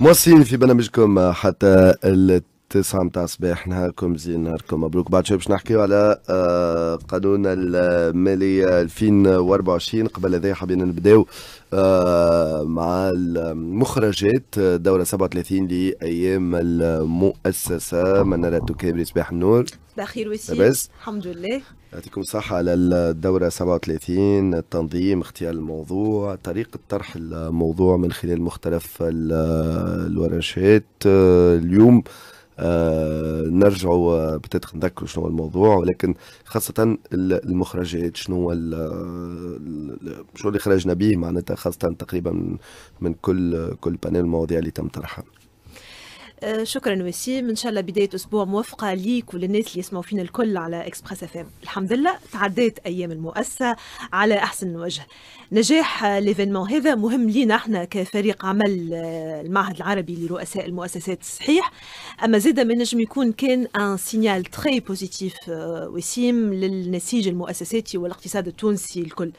مواصلين في برنامجكم حتى تسعة متاع الصباح نهاركم زين نهاركم مبروك بعد شوي باش نحكيو على آه، قانون المالية 2024 قبل هذا حابين نبداو آه، مع المخرجات آه، دورة 37 لأيام المؤسسة منارة تكابري صباح النور صباح وسيم الحمد لله يعطيكم الصحة على الدورة 37 التنظيم اختيار الموضوع طريقة طرح الموضوع من خلال مختلف الورشات اليوم آه، نرجع بتتخ نذكر شنو هو الموضوع ولكن خاصة المخرجات شنو هو شنو اللي خرجنا به معناتها خاصة تقريبا من كل كل بانيل المواضيع اللي تم طرحها آه، شكرا وسيم ان شاء الله بدايه اسبوع موفقه ليك وللناس اللي يسمعوا فينا الكل على اكسبريس اف الحمد لله تعديت ايام المؤسسه على احسن وجه نجاح ليفينمون هذا مهم لينا احنا كفريق عمل آه، المعهد العربي لرؤساء المؤسسات الصحيح اما زاده ما نجم يكون كان ان سينيال تري بوزيتيف وسيم للنسيج المؤسساتي والاقتصاد التونسي الكل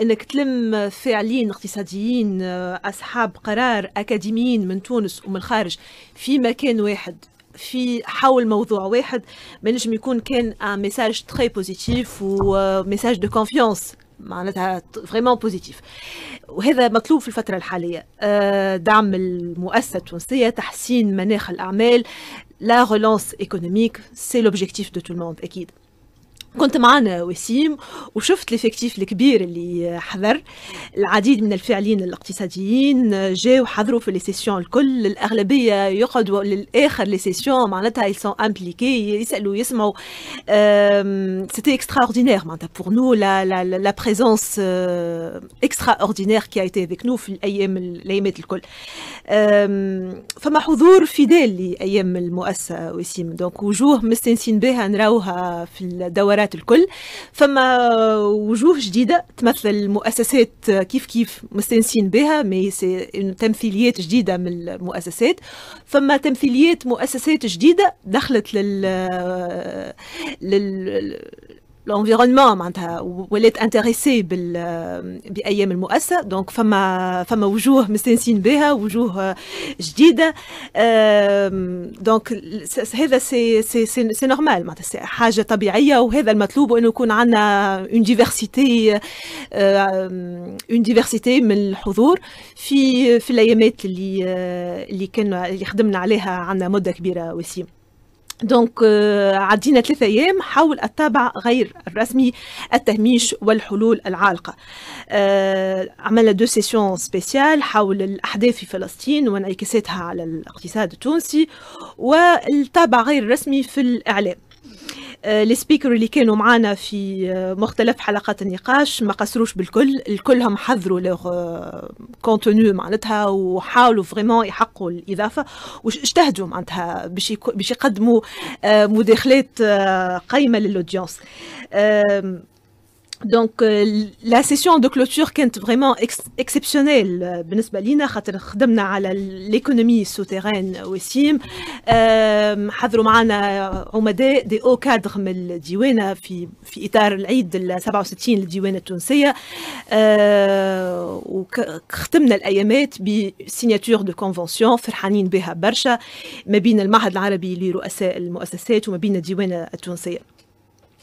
انك تلم فاعلين اقتصاديين آه، اصحاب قرار اكاديميين من تونس ومن الخارج في مكان واحد في حول موضوع واحد ما نجم يكون كان ميساج تري بوزيتيف وميساج دو كونفيونس معناتها فريمون بوزيتيف وهذا مطلوب في الفترة الحالية euh، دعم المؤسسة التونسية تحسين مناخ الأعمال لا ريلونس ايكونوميك سي لوبجيكتيف دو تو أكيد كنت معنا وسيم وشفت الافكتيف الكبير اللي حضر العديد من الفاعلين الاقتصاديين جاوا حضروا في لي سيسيون الكل الاغلبيه يقعدوا للاخر لي سيسيون معناتها ils امبليكي يسالوا يسمعوا اكسترا اوردينير معناتها بور نو لا لا لا بريزونس اكسترا اوردينير كي ايتي افيك نو في الايام الايامات الكل فما حضور فيدال لايام المؤسسه وسيم دونك وجوه مستنسين بها نراوها في الدورات القارات الكل فما وجوه جديده تمثل المؤسسات كيف كيف مستانسين بها مي تمثيليات جديده من المؤسسات فما تمثيليات مؤسسات جديده دخلت لل لل لونفيرونمون معناتها ولات انتريسي بال بايام المؤسسه دونك فما فما وجوه مستانسين بها وجوه آه، جديده دونك هذا سي سي سي نورمال معناتها حاجه طبيعيه وهذا المطلوب انه يكون عندنا اون ديفرسيتي اون ديفرسيتي من الحضور في في الايامات اللي آه، اللي كان اللي خدمنا عليها عندنا مده كبيره وسيم دونك آه، عدينا ثلاثة أيام حول التابع غير الرسمي التهميش والحلول العالقة آه، عملنا دو سيسيون سبيسيال حول الأحداث في فلسطين وانعكاساتها على الاقتصاد التونسي والتابع غير الرسمي في الإعلام لي آه، سبيكر اللي كانوا معانا في آه، مختلف حلقات النقاش ما قصروش بالكل الكلهم حذروا لوغ كونتوني آه، معناتها وحاولوا فريمون يحققوا الاضافه واجتهدوا معناتها باش باش يقدموا مداخلات قايمه للاودينس دونك لا سيسيون دو كلوتور كانت فريمون اكسبسيونيل بالنسبه لينا خاطر خدمنا على ليكونومي سوتيرين وسيم حضروا معنا عمداء دي او كادر من الديوانه في في اطار العيد ال 67 للديوانه التونسيه euh، وختمنا الايامات بسيناتور دو كونفونسيون فرحانين بها برشا ما بين المعهد العربي لرؤساء المؤسسات وما بين الديوانه التونسيه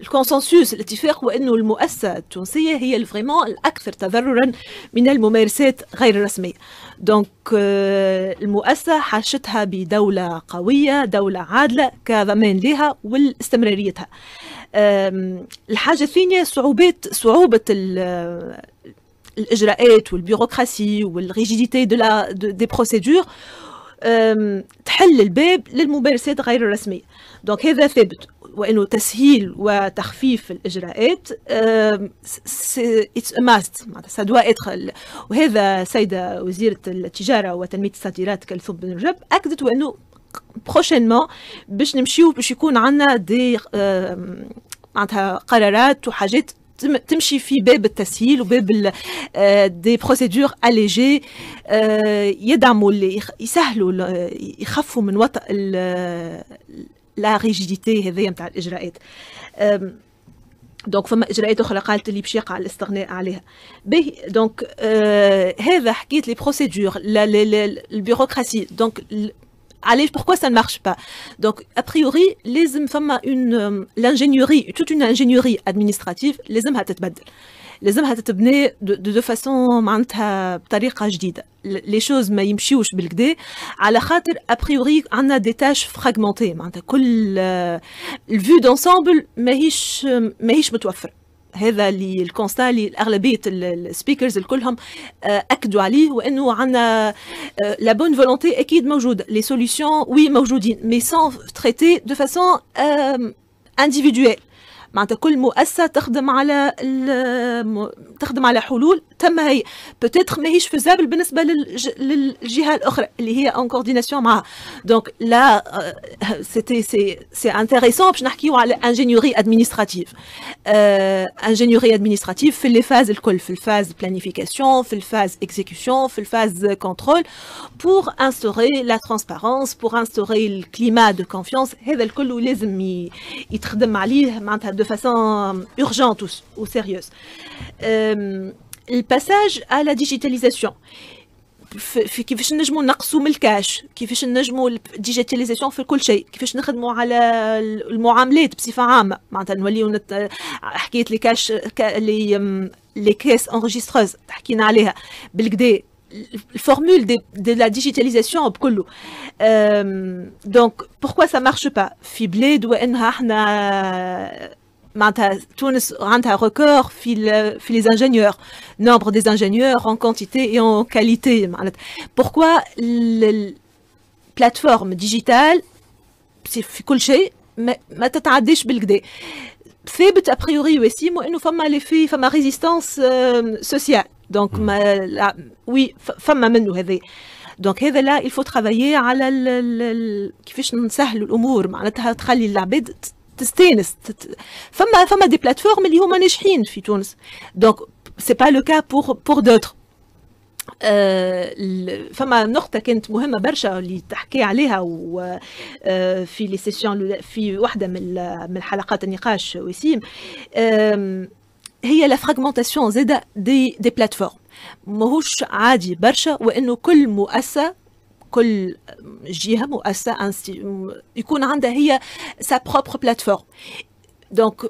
الكونسنسوس الاتفاق هو انه المؤسسه التونسيه هي فريمون الاكثر تضررا من الممارسات غير الرسميه دونك المؤسسه حاشتها بدوله قويه دوله عادله كضمان لها والاستمراريتها الحاجه الثانيه صعوبات صعوبه الاجراءات والبيروقراسي والريجيديتي دو لا دي بروسيدور تحل الباب للممارسات غير الرسميه دونك هذا ثابت وانه تسهيل وتخفيف الاجراءات اتس ماست سا دوا وهذا السيده وزيره التجاره وتنميه الصادرات كلثوم بن رجب اكدت وانه بروشينمون باش نمشيو باش يكون عندنا دي معناتها قرارات وحاجات تمشي في باب التسهيل وباب آه، دي بروسيدور اليجي آه، يدعموا اللي يسهلوا يخفوا من وطأ la rigidité هذيه نتاع الاجراءات donc famma des regle qui ont qui qui pas on s'en passer donc euh هذا les procédures la bureaucratie donc allez pourquoi ça ne marche pas donc a priori les il y a une l'ingénierie toute une ingénierie administrative les hommes hatta tbadl les hommes ont été bâties de deux façons les choses ne pas fait a priori on est détaché fragmenté maintes euh, d'ensemble ne les la des speakers euh, euh, la bonne volonté est les solutions oui mais sans traiter de façon individuelle معناتها كل مؤسسه تخدم على تخدم على حلول تم هي بتيتر ماهيش فيزابل بالنسبه للج... للجهه الاخرى اللي هي اون كورديناسيون معها دونك لا سيتي سي سي انتريسون باش نحكيو على انجينيوري ادمينستراتيف انجينيوري ادمنستراتيف في لي فاز الكل في الفاز بلانيفيكاسيون في الفاز اكزيكسيون في الفاز كونترول بور انستوري لا ترانسبارونس بور انستوري الكليما دو كونفيونس هذا الكل لازم يتخدم عليه معناتها دو façon euh, urgente ou sérieuse euh, le passage à la digitalisation qui fait que je ne suis pas le cash qui fait que je ne suis pas le cash qui fait que um, je ne suis pas le cash qui fait que je ne suis pas le cash qui fait que je ne suis pas le cash les caisses enregistreuses qui n'ont pas les formule de la digitalisation euh, donc pourquoi ça ne marche pas tourne un record fil les ingénieurs, nombre des ingénieurs en quantité et en qualité. Pourquoi la plateforme digitale, c'est tout mais ma a priori, aussi, moi, nous résistance euh, sociale. Donc, mm. oui, femme nous ça. donc, il faut travailler à la, la, تستانس فما فما دي بلاتفورم اللي هما ناجحين في تونس دونك سي با لو كا بور بور دوتر فما نقطة كانت مهمة برشا اللي تحكي عليها و آه، في لي سيسيون في واحدة من من حلقات النقاش وسيم هي لا فراغمونتاسيون زادة دي دي بلاتفورم ماهوش عادي برشا وانه كل مؤسسة كل جهه مؤسسه يكون عندها هي سا بروبر بلاتفورم دونك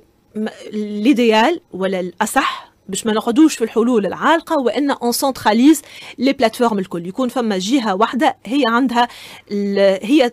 ليديال ولا الاصح باش ما نقعدوش في الحلول العالقه وان اون سنتراليز لي بلاتفورم الكل يكون فما جهه واحده هي عندها ال... هي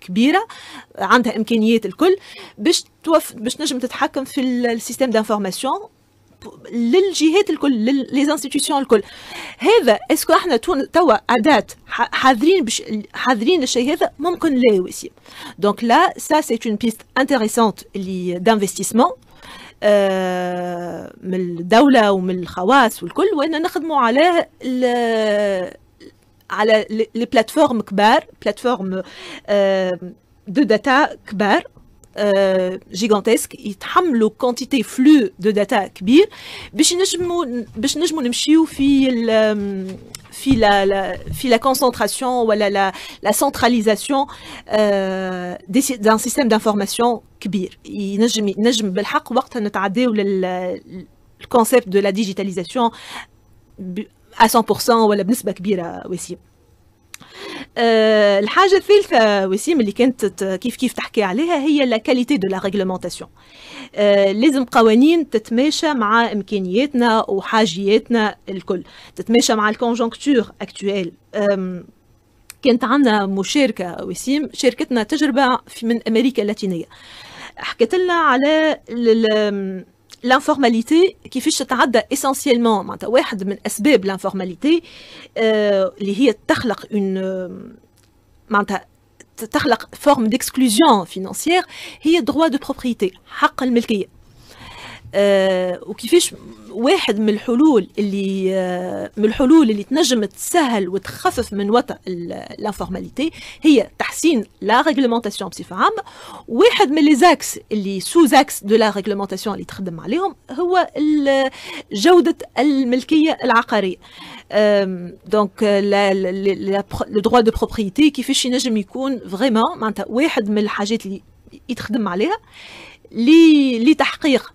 كبيره عندها امكانيات الكل باش توف باش نجم تتحكم في السيستم دانفورماسيون للجهات الكل لي انستيتيوشن الكل هذا اسكو احنا توا اداه حاضرين بش حاضرين الشيء هذا ممكن لا وسيم دونك لا سا سي اون بيست انتريسونت اللي دانفستيسمون آه، من الدوله ومن الخواص والكل وانا نخدموا على les plateformes de data gigantesques, gigantesque, ils tam le quantité floue de data kbir. Besoin de nous, besoin de nous de montrer où la concentration ou la centralisation d'un système d'information kbir. Il n'a jamais, il n'a jamais bel hak waqtan le concept de la digitalisation. 100% ولا بنسبه كبيره وسيم أه الحاجة الثالثة وسيم اللي كانت كيف كيف تحكي عليها هي لا كاليتي دو لا ريغلومونتاسيون لازم قوانين تتماشى مع امكانياتنا وحاجياتنا الكل تتماشى مع الكونجونكتور اكتويل كانت عندنا مشاركة وسيم شاركتنا تجربة من أمريكا اللاتينية حكت لنا على l'informalité qui fait ce essentiellement, c'est-à-dire euh, une des causes de l'informalité, qui est de une forme d'exclusion financière, est le droit de propriété. آه، وكيفاش واحد من الحلول اللي آه، من الحلول اللي تنجم تسهل وتخفف من وطأ لافورماليتي هي تحسين لا ريغلومونتاسيون بصفه عامه واحد من لي زاكس اللي سو زاكس دو لا ريغلومونتاسيون اللي تخدم عليهم هو جوده الملكيه العقاريه دونك لو دروا دو بروبريتي كيفاش ينجم يكون فريمون معناتها واحد من الحاجات اللي يتخدم عليها لتحقيق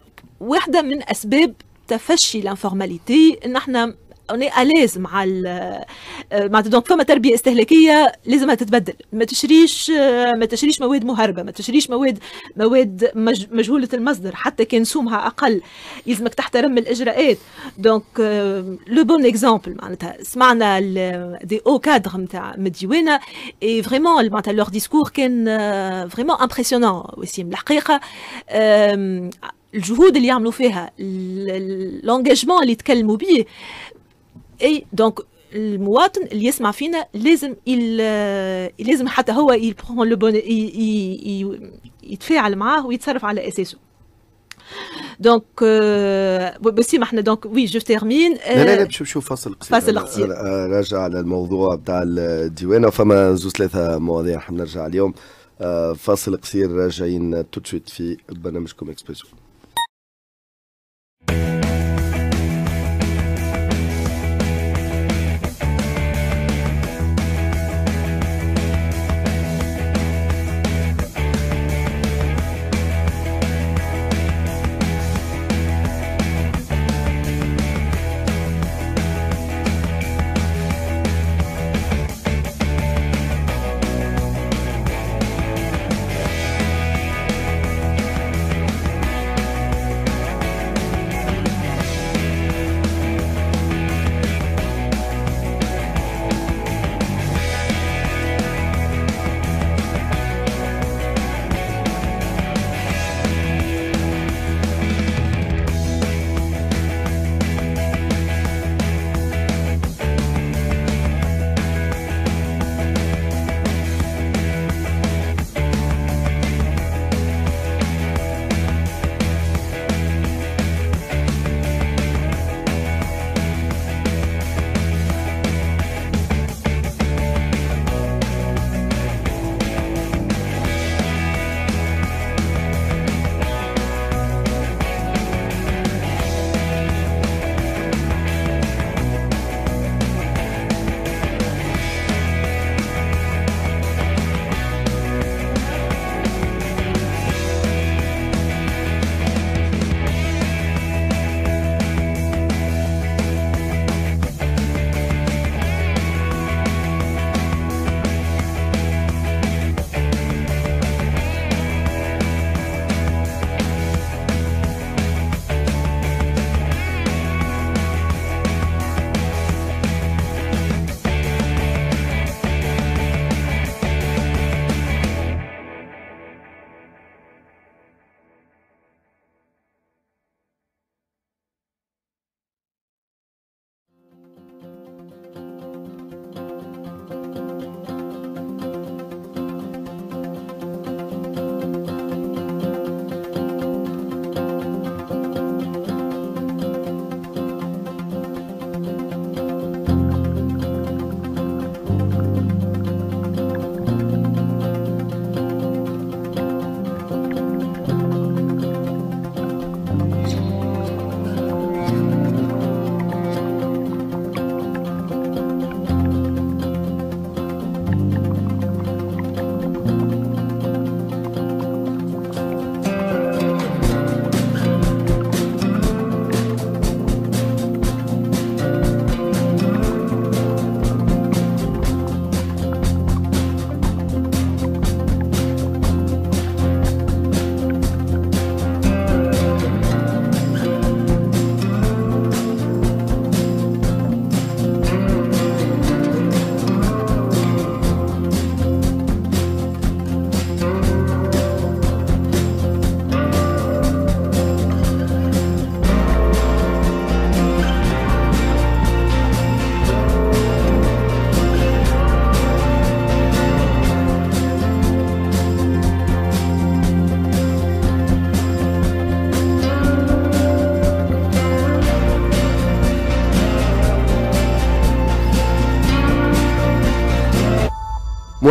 واحدة من أسباب تفشي الانفورماليتي ان احنا اوني اليز مع مع دونك فما تربيه استهلاكيه لازمها تتبدل ما تشريش ما تشريش مواد مهربه ما تشريش مواد مواد مجهوله المصدر حتى كان سومها اقل يلزمك تحترم الاجراءات دونك لو بون اكزامبل معناتها سمعنا دي او كادر نتاع مديوانا اي فريمون معناتها لور ديسكور كان فريمون امبرسيونون وسيم الحقيقه الجهود اللي يعملوا فيها لونجاجمون اللي يتكلموا به اي دونك المواطن اللي يسمع فينا لازم لازم حتى هو يبرون لو بون يتفاعل معاه ويتصرف على اساسه دونك euh، بسيما احنا دونك وي جو تيرمين لا لا لا euh، باش نشوف فاصل قصير فاصل قصير راجع على الموضوع تاع الديوانه فما زوج ثلاثه مواضيع نرجع اليوم آه، فاصل قصير راجعين توتشيت في برنامجكم اكسبريسو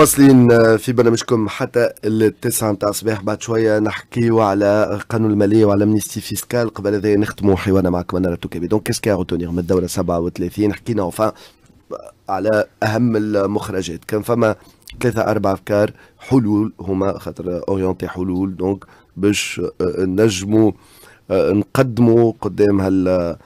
مواصلين آه، في برنامجكم حتى التسعة نتاع الصباح بعد شوية نحكيو على قانون المالية وعلى منيستي فيسكال قبل هذايا نختموا حوارنا معكم أنا راتو كابي دونك كيسكا روتونيغ من الدورة 37 حكينا وفا على أهم المخرجات كان فما ثلاثة أربع أفكار حلول هما خاطر أورينتي حلول دونك باش آه، نجموا آه، نقدموا قدام هال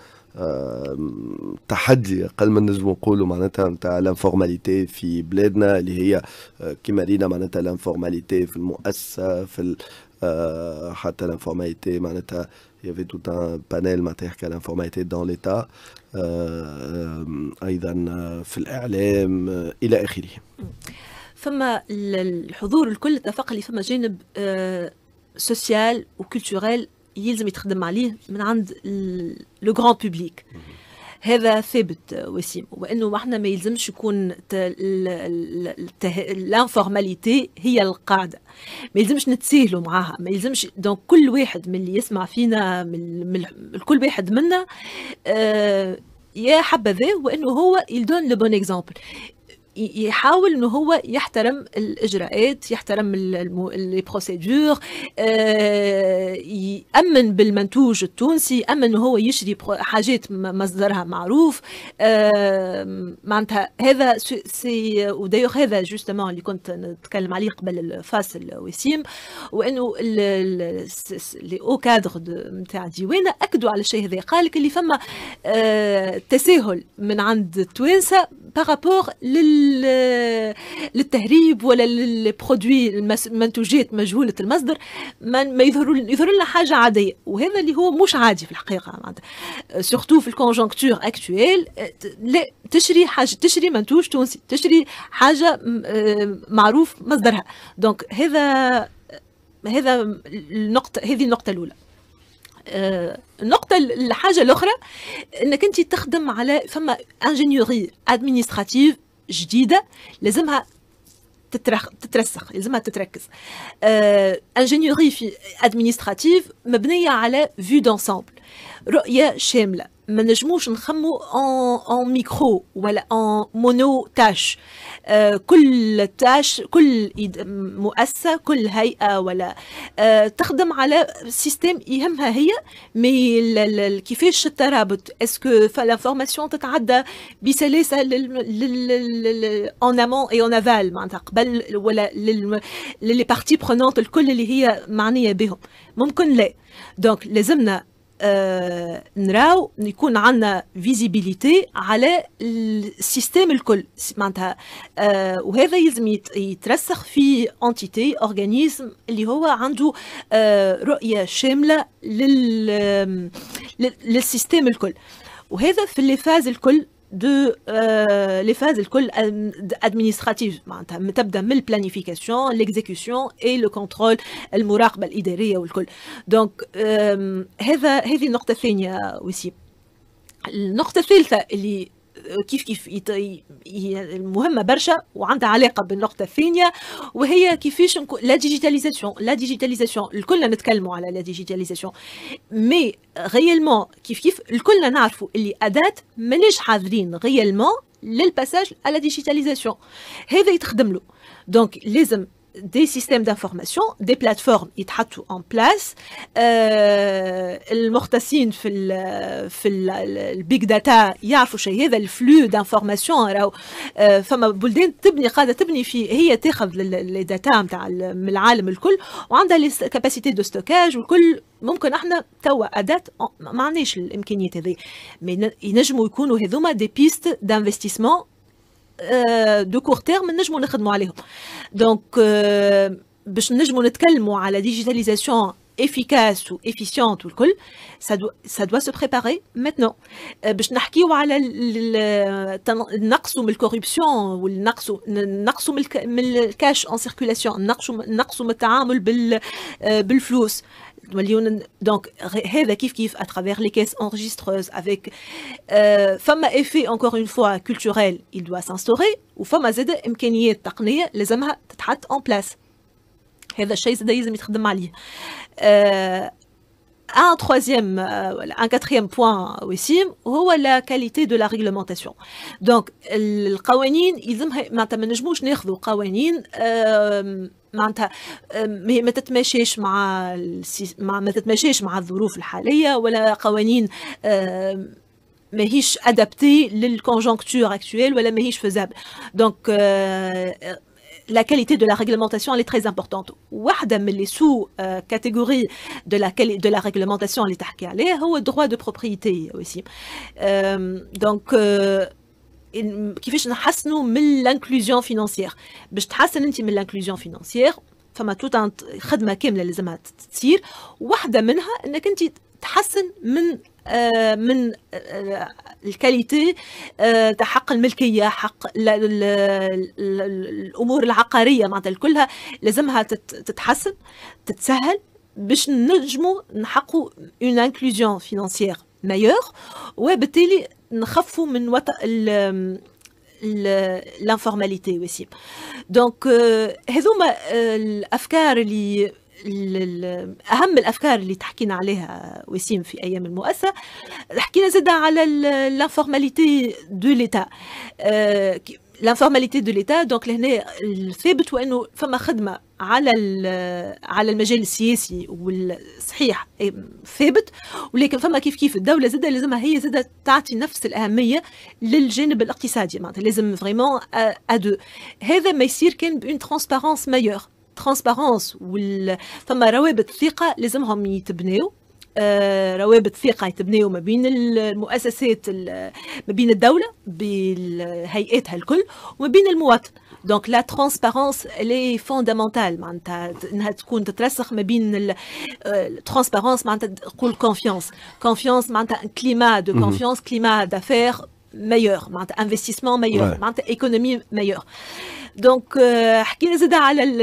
تحدي اقل ما نجم نقولوا معناتها نتاع لانفورماليتي في بلادنا اللي هي آه، كيما لينا معناتها لانفورماليتي في المؤسسه في آه، حتى لانفورماليتي معناتها il y avait tout معناتها يحكي لانفورماليتي دون ليتا آه، ايضا في الاعلام الى اخره فما الحضور الكل اتفق اللي فما جانب سوسيال وكولتوريل يلزم يتخدم عليه من عند لو غران بوبليك هذا ثابت وسيم وانه احنا ما يلزمش يكون لانفورماليتي هي القاعده ما يلزمش نتساهلوا معاها ما يلزمش دونك كل واحد من اللي يسمع فينا من, من كل واحد منا آه يا حبذا وانه هو يدون لو بون اكزومبل يحاول انه هو يحترم الاجراءات يحترم لي آه، بروسيدور يامن بالمنتوج التونسي يامن انه هو يشري حاجات مصدرها معروف آه، معناتها هذا سي ودايوغ هذا جوستومون اللي كنت نتكلم عليه قبل الفاصل وسيم وانه لي او كادر نتاع ديوانه اكدوا على الشيء هذا قال لك اللي فما آه، تساهل من عند التوانسه بارابور لل للتهريب ولا للبرودوي المنتوجات مجهوله المصدر ما يظهروا يظهر لنا حاجه عاديه وهذا اللي هو مش عادي في الحقيقه معناتها سورتو في الكونجونكتور اكتويل لا تشري حاجه تشري منتوج تونسي تشري حاجه آه، معروف مصدرها دونك هذا هذا النقطه هذه النقطه الاولى آه، النقطة الحاجة الأخرى أنك أنت تخدم على ثم انجينيوري ادمينستراتيف J'ai dit, il y a des choses qui sont très intéressantes. L'ingénierie administrative est une vue d'ensemble. رؤيه شامله ما نجموش نخمو اون ميكرو ولا اون مونو تاش كل تاش كل مؤسسه كل هيئه ولا آه، تخدم على سيستم يهمها هي مي كيفاش الترابط اسكو فورماسيون تتعدى بسلاسه اون امون اي اون افال معناتها قبل ولا للي بارتي برونونت الكل اللي هي معنيه بهم ممكن لا دونك لازمنا آه، نراو يكون عندنا فيزيبيليتي على السيستم الكل معناتها آه، وهذا يلزم يترسخ في انتيتي اورغانيزم اللي هو عنده آه، رؤيه شامله لل للسيستم الكل وهذا في اللي فاز الكل de euh, les phases administratives. Bah, tu as la planification, l'exécution et le contrôle, le mouraqba, l'idéré ou le Donc, c'est une autre aussi. النقطة الثالثة اللي كيف كيف مهمه برشا وعندها علاقه بالنقطه الثانيه وهي كيفاش لا ديجيتاليزاسيون لا ديجيتاليزاسيون الكلنا نتكلموا على لا ديجيتاليزاسيون مي غيالمون كيف كيف الكلنا نعرفوا اللي اداه ماناش حاضرين غيالمون للباساج على ديجيتاليزاسيون هذا يتخدم له دونك لازم des systèmes d'information, des plateformes tout en place المختصين في le في البيج داتا يعرفوا شيء le الفلو راهو فما بلدان تبني قاعده ممكن احنا ما دو كور تيرم نجموا نخدموا عليهم دونك euh, باش نجموا نتكلموا على ديجيتاليزاسيون efficace ou efficiente ou le col, ça doit, ça doit se préparer maintenant. Je euh, n'ai باش نحكيو على نقصوا من الكوربسيون والنقصوا نقصوا من الكاش ان سيركولاسيون نقصوا نقصوا le التعامل بال flux. Euh, donc kif kif à travers les caisses enregistreuses avec euh, femme effet encore une fois culturel il doit s'instaurer ou femme زاد امكانيات تقنيه لازمها تتحط en place هذا الشيء زاد لازم يتخدم عليه un troisième, euh, un quatrième point aussi, c'est la qualité de la réglementation. Donc, les قوانين, ils ne peuvent pas nous prendre des قوانين mais elle ne peut pas sont adaptée à la conjoncture actuelle ou elle sont pas faisable donc la qualité de la réglementation elle est très importante ou alors les sous catégories de la réglementation en l'état qu'est allé droits de propriété aussi donc كيفاش نحسنوا من لانكلوزيون فينانسيير باش تحسن انت من لانكلوزيون فينانسيير فما توت خدمه كامله لازمها تصير واحده منها انك انت تحسن من آه من آه الكاليتي آه حق الملكيه حق الـ الـ الـ الامور العقاريه معناتها كلها لازمها تتحسن تتسهل باش نجمو نحقو اون انكلوزيون فينانسيير مايور وبالتالي نخفوا من ال... الانفورماليتي وسيم دونك هذوما الافكار اللي اهم الافكار اللي تحكينا عليها وسيم في ايام المؤسسه حكينا زاد على الانفورماليتي دو ليتا لانفورماليتي دو ليتا دونك لهنا الثابت هو انه فما خدمه على على المجال السياسي والصحيح إيه، ثابت ولكن فما كيف كيف الدوله زاده لازمها هي زاده تعطي نفس الاهميه للجانب الاقتصادي معناتها لازم فريمون ادو آه، هذا ما يصير كان بون ترونسبارونس مايور ترانسبارونس وال فما روابط ثقه لازمهم يتبناو آه، روابط ثقه يتبنيو ما بين المؤسسات ما بين الدوله بهيئاتها الكل وما بين المواطن دونك لا ترونسبارونس لي فوندامونتال معناتها انها تكون تترسخ ما بين الترانسبارونس آه، معناتها تقول كونفيونس كونفيونس معناتها كليما دو كونفيونس كليما دافير meilleur investissement meilleur économie meilleure donc euh,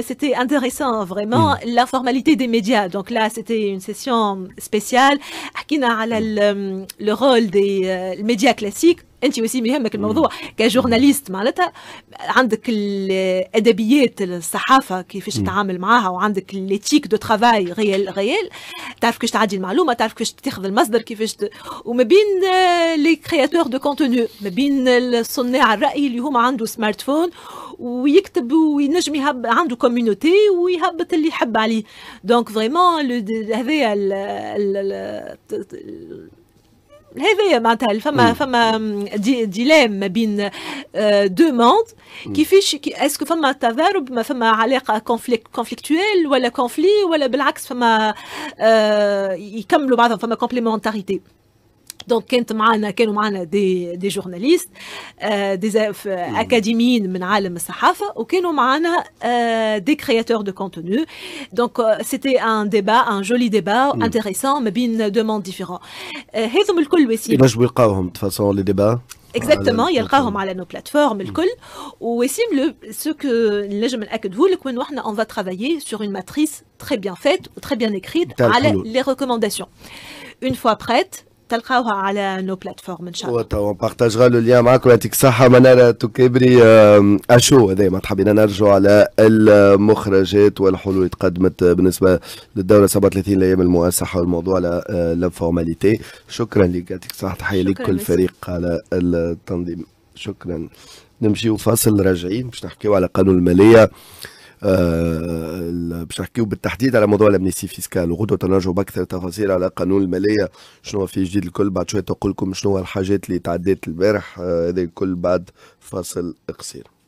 c'était intéressant vraiment mm. l'informalité des médias donc là c'était une session spéciale le rôle des euh, médias classiques انت وسيم يهمك الموضوع كجورناليست معناتها عندك الادبيات الصحافه كيفاش تتعامل معاها وعندك ليتيك دو ترافاي غيال غيال تعرف كيفاش تعدي المعلومه تعرف كيفاش تاخذ المصدر كيفاش ت... وما بين لي كرياتور دو كونتوني ما بين صناع الراي اللي هما عنده سمارت فون ويكتب وينجم يهب عنده كوميونيتي ويهبط اللي يحب عليه دونك فريمون هذايا هذايا معناتها فما فما دي ديلام ما بين آه، دو موند كيفاش اسكو فما تضارب ما فما علاقه كونفليك كونفليكتويل ولا كونفلي ولا بالعكس فما آه، يكملوا بعضهم فما كومبليمونتاريتي Donc, il y des journalistes, euh, des mm. académies de et euh, des créateurs de contenu. Donc, euh, c'était un débat, un joli débat mm. intéressant, mais بين demandes différents. كيفاش بلقاوهم تفاصوا les débats. Exactement, il à sur nos plateformes le mm. le ce que je vous on va travailler sur une matrice très bien faite, très bien écrite, à les recommandations. Une fois prête, تلقاوها على نو بلاتفورم ان شاء الله وتوا بارتاجرا لو ليان معاك ويعطيك الصحه منار تكبري اشو هذا ما حبينا نرجعوا على المخرجات والحلول اللي تقدمت بالنسبه للدوره 37 لايام المؤسسه والموضوع لا آه، لافورماليتي شكرا لك يعطيك الصحه تحيه لك كل فريق على التنظيم شكرا نمشيو فاصل راجعين باش نحكيو على قانون الماليه آه، باش نحكيو بالتحديد على موضوع الامنيسي فيسكال وغدوه تنرجعوا باكثر تفاصيل على قانون الماليه شنو في جديد الكل بعد شويه تقول لكم شنو الحاجات اللي تعدات البارح آه، هذا الكل بعد فاصل قصير